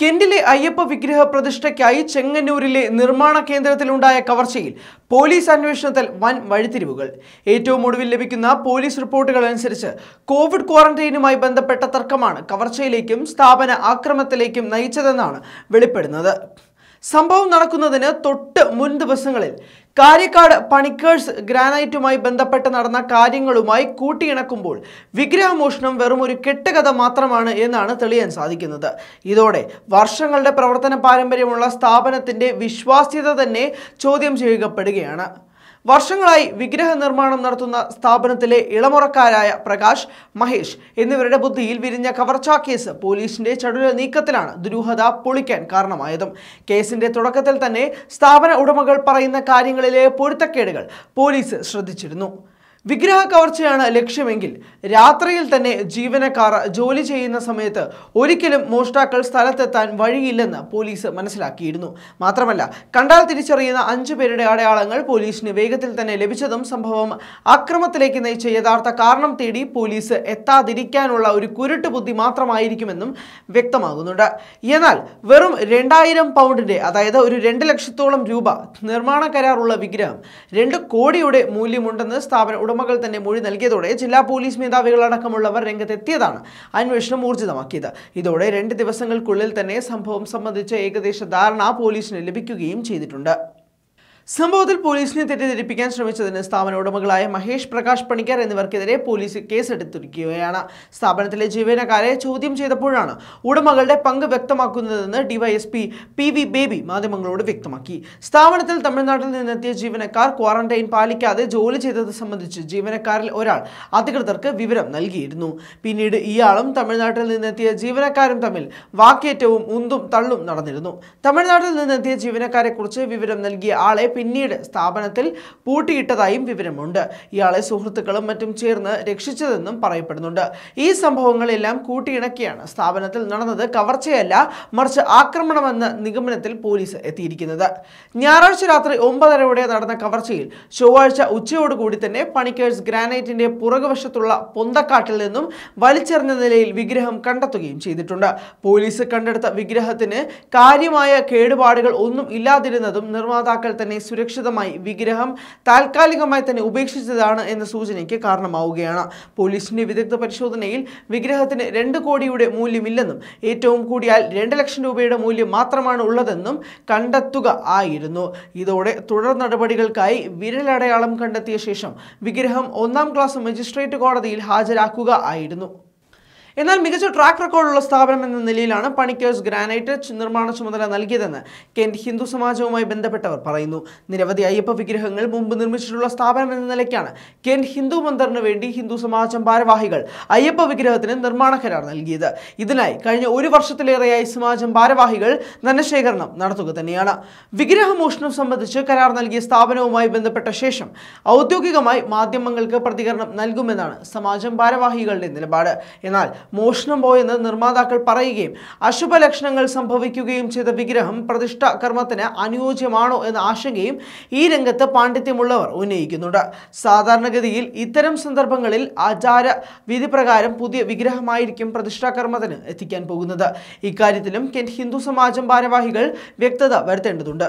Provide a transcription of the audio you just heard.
കെന്റിലെ അയ്യപ്പ വിഗ്രഹ പ്രതിഷ്ഠയ്ക്കായി ചെങ്ങന്നൂരിലെ നിർമ്മാണ കേന്ദ്രത്തിലുണ്ടായ കവർച്ചയിൽ പോലീസ് അന്വേഷണത്തിൽ വൻ വഴിത്തിരിവുകൾ ഏറ്റവും ഒടുവിൽ ലഭിക്കുന്ന പോലീസ് റിപ്പോർട്ടുകൾ അനുസരിച്ച് കോവിഡ് ക്വാറന്റൈനുമായി ബന്ധപ്പെട്ട തർക്കമാണ് കവർച്ചയിലേക്കും സ്ഥാപന ആക്രമത്തിലേക്കും നയിച്ചതെന്നാണ് വെളിപ്പെടുന്നത് സംഭവം നടക്കുന്നതിന് തൊട്ട് മുൻ ദിവസങ്ങളിൽ കാര്യക്കാട് പണിക്കേഴ്സ് ഗ്രാനൈറ്റുമായി ബന്ധപ്പെട്ട് നടന്ന കാര്യങ്ങളുമായി കൂട്ടിയിണക്കുമ്പോൾ വിഗ്രഹമോഷണം വെറും ഒരു കെട്ടുകഥ മാത്രമാണ് എന്നാണ് തെളിയാൻ സാധിക്കുന്നത് ഇതോടെ വർഷങ്ങളുടെ പ്രവർത്തന പാരമ്പര്യമുള്ള സ്ഥാപനത്തിന്റെ വിശ്വാസ്യത തന്നെ ചോദ്യം ചെയ്യപ്പെടുകയാണ് വർഷങ്ങളായി വിഗ്രഹ നിർമ്മാണം നടത്തുന്ന സ്ഥാപനത്തിലെ ഇളമുറക്കാരായ പ്രകാശ് മഹേഷ് എന്നിവരുടെ ബുദ്ധിയിൽ വിരിഞ്ഞ കവർച്ചാ കേസ് പോലീസിന്റെ ചടുല നീക്കത്തിലാണ് ദുരൂഹത പൊളിക്കാൻ കാരണമായതും കേസിന്റെ തുടക്കത്തിൽ തന്നെ സ്ഥാപന ഉടമകൾ പറയുന്ന കാര്യങ്ങളിലെ പൊരുത്തക്കേടുകൾ പോലീസ് ശ്രദ്ധിച്ചിരുന്നു വിഗ്രഹ കവർച്ചയാണ് ലക്ഷ്യമെങ്കിൽ രാത്രിയിൽ തന്നെ ജീവനക്കാർ ജോലി ചെയ്യുന്ന സമയത്ത് ഒരിക്കലും മോഷ്ടാക്കൾ സ്ഥലത്തെത്താൻ വഴിയില്ലെന്ന് പോലീസ് മനസ്സിലാക്കിയിരുന്നു മാത്രമല്ല കണ്ടാൽ തിരിച്ചറിയുന്ന അഞ്ചു പേരുടെ അടയാളങ്ങൾ പോലീസിന് വേഗത്തിൽ തന്നെ ലഭിച്ചതും സംഭവം അക്രമത്തിലേക്ക് നയിച്ച യഥാർത്ഥ കാരണം തേടി പോലീസ് എത്താതിരിക്കാനുള്ള ഒരു കുരുട്ട് ബുദ്ധി മാത്രമായിരിക്കുമെന്നും വ്യക്തമാകുന്നുണ്ട് എന്നാൽ വെറും രണ്ടായിരം പൗണ്ടിൻ്റെ അതായത് ഒരു രണ്ട് ലക്ഷത്തോളം രൂപ നിർമ്മാണ കരാറുള്ള വിഗ്രഹം രണ്ട് കോടിയുടെ മൂല്യമുണ്ടെന്ന് സ്ഥാപന ഉടമ ഉടമകൾ തന്നെ മൊഴി നൽകിയതോടെ ജില്ലാ പോലീസ് മേധാവികളടക്കമുള്ളവർ രംഗത്തെത്തിയതാണ് അന്വേഷണം ഊർജിതമാക്കിയത് ഇതോടെ രണ്ട് ദിവസങ്ങൾക്കുള്ളിൽ തന്നെ സംഭവം സംബന്ധിച്ച ഏകദേശ ധാരണ പോലീസിന് ലഭിക്കുകയും ചെയ്തിട്ടുണ്ട് സംഭവത്തിൽ പോലീസിനെ തെറ്റിദ്ധരിപ്പിക്കാൻ ശ്രമിച്ചതിന് സ്ഥാപന ഉടമകളായ മഹേഷ് പ്രകാശ് പണിക്കർ എന്നിവർക്കെതിരെ പോലീസ് കേസെടുത്തിരിക്കുകയാണ് സ്ഥാപനത്തിലെ ജീവനക്കാരെ ചോദ്യം ചെയ്തപ്പോഴാണ് ഉടമകളുടെ പങ്ക് വ്യക്തമാക്കുന്നതെന്ന് ഡിവൈഎസ്പി പി വി ബേബി മാധ്യമങ്ങളോട് വ്യക്തമാക്കി സ്ഥാപനത്തിൽ തമിഴ്നാട്ടിൽ നിന്നെത്തിയ ജീവനക്കാർ ക്വാറന്റൈൻ പാലിക്കാതെ ജോലി ചെയ്തത് സംബന്ധിച്ച് ജീവനക്കാരിൽ ഒരാൾ അധികൃതർക്ക് വിവരം നൽകിയിരുന്നു പിന്നീട് ഇയാളും തമിഴ്നാട്ടിൽ നിന്നെത്തിയ ജീവനക്കാരും തമ്മിൽ വാക്കേറ്റവും ഉന്തും തള്ളും നടന്നിരുന്നു തമിഴ്നാട്ടിൽ നിന്നെത്തിയ ജീവനക്കാരെക്കുറിച്ച് വിവരം നൽകിയ ആളെ പിന്നീട് സ്ഥാപനത്തിൽ പൂട്ടിയിട്ടതായും വിവരമുണ്ട് ഇയാളെ സുഹൃത്തുക്കളും മറ്റും ചേർന്ന് രക്ഷിച്ചതെന്നും പറയപ്പെടുന്നുണ്ട് ഈ സംഭവങ്ങളെല്ലാം കൂട്ടിയിണക്കിയാണ് സ്ഥാപനത്തിൽ നടന്നത് കവർച്ചയല്ല മറിച്ച് ആക്രമണമെന്ന നിഗമനത്തിൽ പോലീസ് എത്തിയിരിക്കുന്നത് ഞായറാഴ്ച രാത്രി ഒമ്പതരയോടെ നടന്ന കവർച്ചയിൽ ചൊവ്വാഴ്ച ഉച്ചയോടുകൂടി തന്നെ പണിക്കേഴ്സ് ഗ്രാനൈറ്റിന്റെ പുറകുവശത്തുള്ള പൊന്തക്കാട്ടിൽ നിന്നും വലിച്ചെറിഞ്ഞ നിലയിൽ വിഗ്രഹം കണ്ടെത്തുകയും ചെയ്തിട്ടുണ്ട് പോലീസ് കണ്ടെടുത്ത വിഗ്രഹത്തിന് കാര്യമായ കേടുപാടുകൾ ഒന്നും ഇല്ലാതിരുന്നതും നിർമ്മാതാക്കൾ തന്നെ സുരക്ഷിതമായി വിഗ്രഹം താൽക്കാലികമായി തന്നെ ഉപേക്ഷിച്ചതാണ് എന്ന സൂചനയ്ക്ക് കാരണമാവുകയാണ് പോലീസിന്റെ വിദഗ്ധ പരിശോധനയിൽ വിഗ്രഹത്തിന് രണ്ട് കോടിയുടെ മൂല്യമില്ലെന്നും ഏറ്റവും കൂടിയാൽ രണ്ട് ലക്ഷം രൂപയുടെ മൂല്യം മാത്രമാണ് ഉള്ളതെന്നും കണ്ടെത്തുക ആയിരുന്നു ഇതോടെ തുടർ നടപടികൾക്കായി വിരലടയാളം കണ്ടെത്തിയ ശേഷം വിഗ്രഹം ഒന്നാം ക്ലാസ് മജിസ്ട്രേറ്റ് കോടതിയിൽ ഹാജരാക്കുക ആയിരുന്നു എന്നാൽ മികച്ച ട്രാക്ക് റെക്കോർഡുള്ള സ്ഥാപനം എന്ന നിലയിലാണ് പണിക്കേഴ്സ് ഗ്രാനൈറ്റ് നിർമ്മാണ ചുമതല നൽകിയതെന്ന് കേന്ദ്ര ഹിന്ദു സമാജവുമായി ബന്ധപ്പെട്ടവർ പറയുന്നു നിരവധി അയ്യപ്പ വിഗ്രഹങ്ങൾ മുമ്പ് നിർമ്മിച്ചിട്ടുള്ള സ്ഥാപനം എന്ന നിലയ്ക്കാണ് കേന്ദ്ര ഹിന്ദു മന്ദറിന് വേണ്ടി ഹിന്ദു സമാജം ഭാരവാഹികൾ അയ്യപ്പ വിഗ്രഹത്തിന് നിർമ്മാണ കരാർ നൽകിയത് ഇതിനായി കഴിഞ്ഞ ഒരു വർഷത്തിലേറെയായി സമാജം ഭാരവാഹികൾ ധനശേഖരണം നടത്തുക തന്നെയാണ് വിഗ്രഹമോഷണം സംബന്ധിച്ച് കരാർ നൽകിയ സ്ഥാപനവുമായി ബന്ധപ്പെട്ട ശേഷം ഔദ്യോഗികമായി മാധ്യമങ്ങൾക്ക് പ്രതികരണം നൽകുമെന്നാണ് സമാജം ഭാരവാഹികളുടെ നിലപാട് എന്നാൽ മോഷണം പോയെന്ന് നിർമ്മാതാക്കൾ പറയുകയും അശുഭ ലക്ഷണങ്ങൾ സംഭവിക്കുകയും ചെയ്ത വിഗ്രഹം പ്രതിഷ്ഠ കർമ്മത്തിന് അനുയോജ്യമാണോ എന്ന ആശങ്കയും ഈ രംഗത്ത് പാണ്ഡിത്യമുള്ളവർ ഉന്നയിക്കുന്നുണ്ട് സാധാരണഗതിയിൽ ഇത്തരം സന്ദർഭങ്ങളിൽ ആചാര വിധി പ്രകാരം പുതിയ വിഗ്രഹമായിരിക്കും പ്രതിഷ്ഠാ കർമ്മത്തിന് എത്തിക്കാൻ പോകുന്നത് ഇക്കാര്യത്തിലും കെൻ ഹിന്ദു സമാജം ഭാരവാഹികൾ വ്യക്തത വരുത്തേണ്ടതുണ്ട്